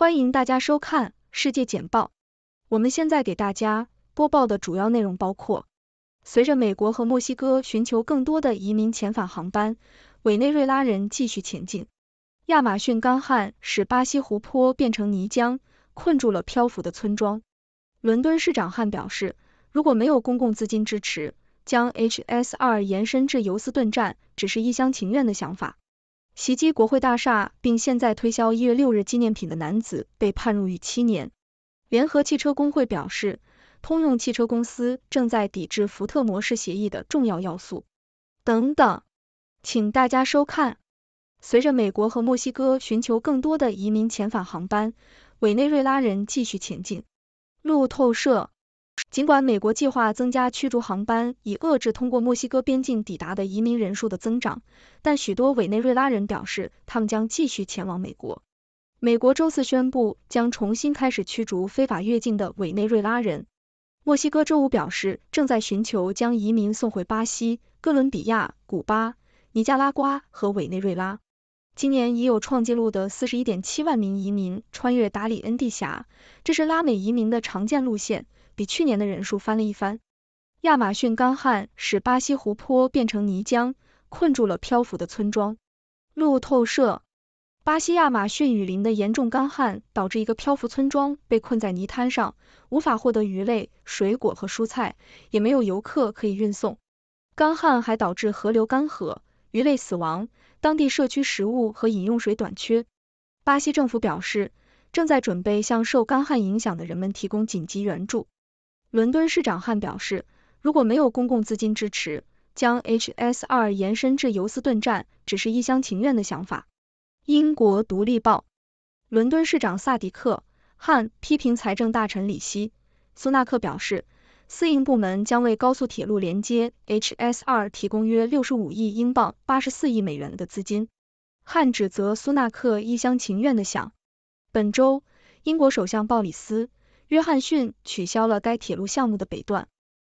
欢迎大家收看世界简报。我们现在给大家播报的主要内容包括：随着美国和墨西哥寻求更多的移民遣返航班，委内瑞拉人继续前进；亚马逊干旱使巴西湖泊变成泥浆，困住了漂浮的村庄。伦敦市长汉表示，如果没有公共资金支持，将 H S r 延伸至尤斯顿站只是一厢情愿的想法。袭击国会大厦并现在推销一月六日纪念品的男子被判入狱七年。联合汽车工会表示，通用汽车公司正在抵制福特模式协议的重要要素。等等，请大家收看。随着美国和墨西哥寻求更多的移民遣返航班，委内瑞拉人继续前进。路透社。尽管美国计划增加驱逐航班，以遏制通过墨西哥边境抵达的移民人数的增长，但许多委内瑞拉人表示，他们将继续前往美国。美国周四宣布将重新开始驱逐非法越境的委内瑞拉人。墨西哥周五表示，正在寻求将移民送回巴西、哥伦比亚、古巴、尼加拉瓜和委内瑞拉。今年已有创纪录的四十一点七万名移民穿越达里恩地峡，这是拉美移民的常见路线。比去年的人数翻了一番。亚马逊干旱使巴西湖泊变成泥浆，困住了漂浮的村庄。路透社，巴西亚马逊雨林的严重干旱导致一个漂浮村庄被困在泥滩上，无法获得鱼类、水果和蔬菜，也没有游客可以运送。干旱还导致河流干涸，鱼类死亡，当地社区食物和饮用水短缺。巴西政府表示，正在准备向受干旱影响的人们提供紧急援助。伦敦市长汉表示，如果没有公共资金支持，将 H S R 延伸至尤斯顿站只是一厢情愿的想法。英国独立报，伦敦市长萨迪克·汉批评财政大臣里希·苏纳克表示，私营部门将为高速铁路连接 H S R 提供约六十五亿英镑八十四亿美元的资金。汉指责苏纳克一厢情愿的想。本周，英国首相鲍里斯。约翰逊取消了该铁路项目的北段，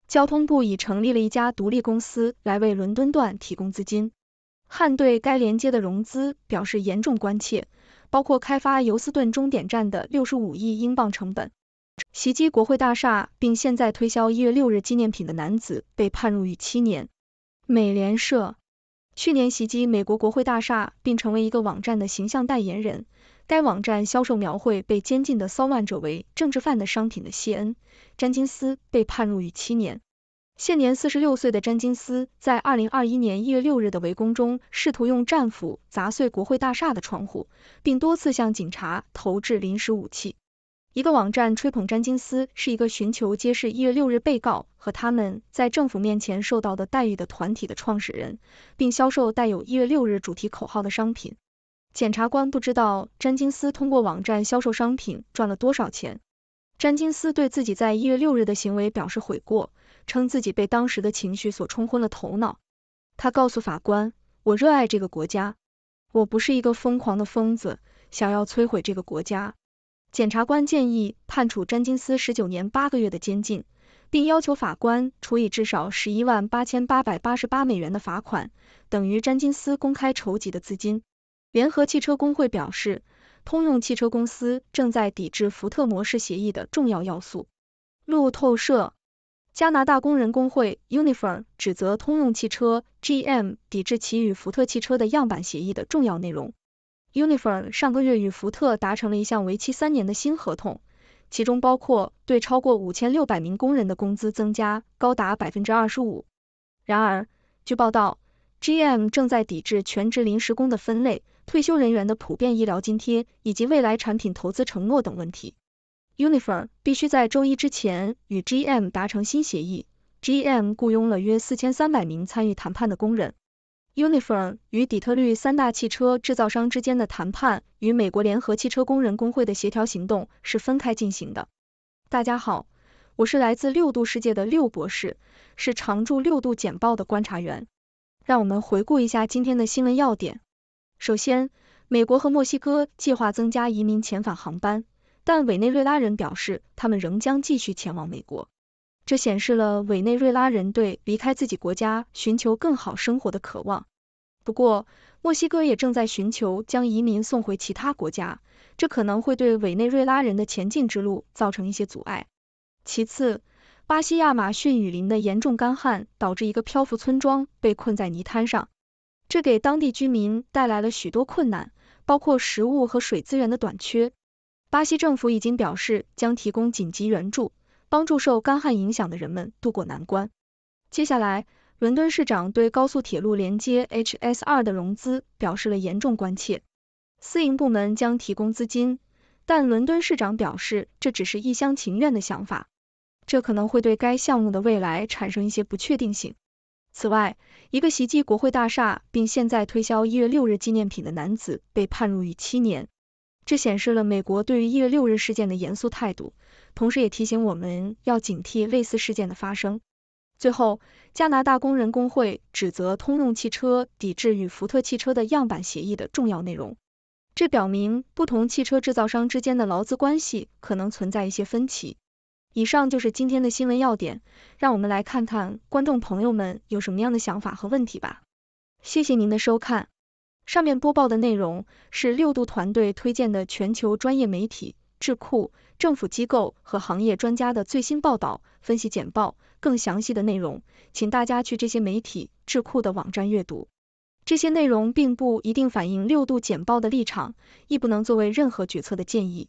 交通部已成立了一家独立公司来为伦敦段提供资金。汉对该连接的融资表示严重关切，包括开发尤斯顿终点站的六十五亿英镑成本。袭击国会大厦并现在推销一月六日纪念品的男子被判入狱七年。美联社，去年袭击美国国会大厦并成为一个网站的形象代言人。该网站销售描绘被监禁的骚乱者为政治犯的商品的谢恩·詹金斯被判入狱七年。现年四十六岁的詹金斯在二零二一年一月六日的围攻中，试图用战斧砸碎国会大厦的窗户，并多次向警察投掷临时武器。一个网站吹捧詹金斯是一个寻求揭示一月六日被告和他们在政府面前受到的待遇的团体的创始人，并销售带有一月六日主题口号的商品。检察官不知道詹金斯通过网站销售商品赚了多少钱。詹金斯对自己在一月六日的行为表示悔过，称自己被当时的情绪所冲昏了头脑。他告诉法官：“我热爱这个国家，我不是一个疯狂的疯子，想要摧毁这个国家。”检察官建议判处詹金斯十九年八个月的监禁，并要求法官处以至少十一万八千八百八十八美元的罚款，等于詹金斯公开筹集的资金。联合汽车工会表示，通用汽车公司正在抵制福特模式协议的重要要素。路透社、加拿大工人工会 Unifor 指责通用汽车 GM 抵制其与福特汽车的样板协议的重要内容。Unifor 上个月与福特达成了一项为期三年的新合同，其中包括对超过五千六百名工人的工资增加高达百分之二十五。然而，据报道，GM 正在抵制全职临时工的分类。退休人员的普遍医疗津贴以及未来产品投资承诺等问题。Unifor 必须在周一之前与 GM 达成新协议。GM 雇佣了约四千三百名参与谈判的工人。Unifor 与底特律三大汽车制造商之间的谈判与美国联合汽车工人工会的协调行动是分开进行的。大家好，我是来自六度世界的六博士，是常驻六度简报的观察员。让我们回顾一下今天的新闻要点。首先，美国和墨西哥计划增加移民遣返航班，但委内瑞拉人表示他们仍将继续前往美国，这显示了委内瑞拉人对离开自己国家、寻求更好生活的渴望。不过，墨西哥也正在寻求将移民送回其他国家，这可能会对委内瑞拉人的前进之路造成一些阻碍。其次，巴西亚马逊雨林的严重干旱导致一个漂浮村庄被困在泥滩上。这给当地居民带来了许多困难，包括食物和水资源的短缺。巴西政府已经表示将提供紧急援助，帮助受干旱影响的人们度过难关。接下来，伦敦市长对高速铁路连接 h s 2的融资表示了严重关切。私营部门将提供资金，但伦敦市长表示这只是一厢情愿的想法，这可能会对该项目的未来产生一些不确定性。此外，一个袭击国会大厦并现在推销一月六日纪念品的男子被判入狱七年，这显示了美国对于一月六日事件的严肃态度，同时也提醒我们要警惕类似事件的发生。最后，加拿大工人工会指责通用汽车抵制与福特汽车的样板协议的重要内容，这表明不同汽车制造商之间的劳资关系可能存在一些分歧。以上就是今天的新闻要点，让我们来看看观众朋友们有什么样的想法和问题吧。谢谢您的收看。上面播报的内容是六度团队推荐的全球专业媒体、智库、政府机构和行业专家的最新报道、分析简报。更详细的内容，请大家去这些媒体、智库的网站阅读。这些内容并不一定反映六度简报的立场，亦不能作为任何决策的建议。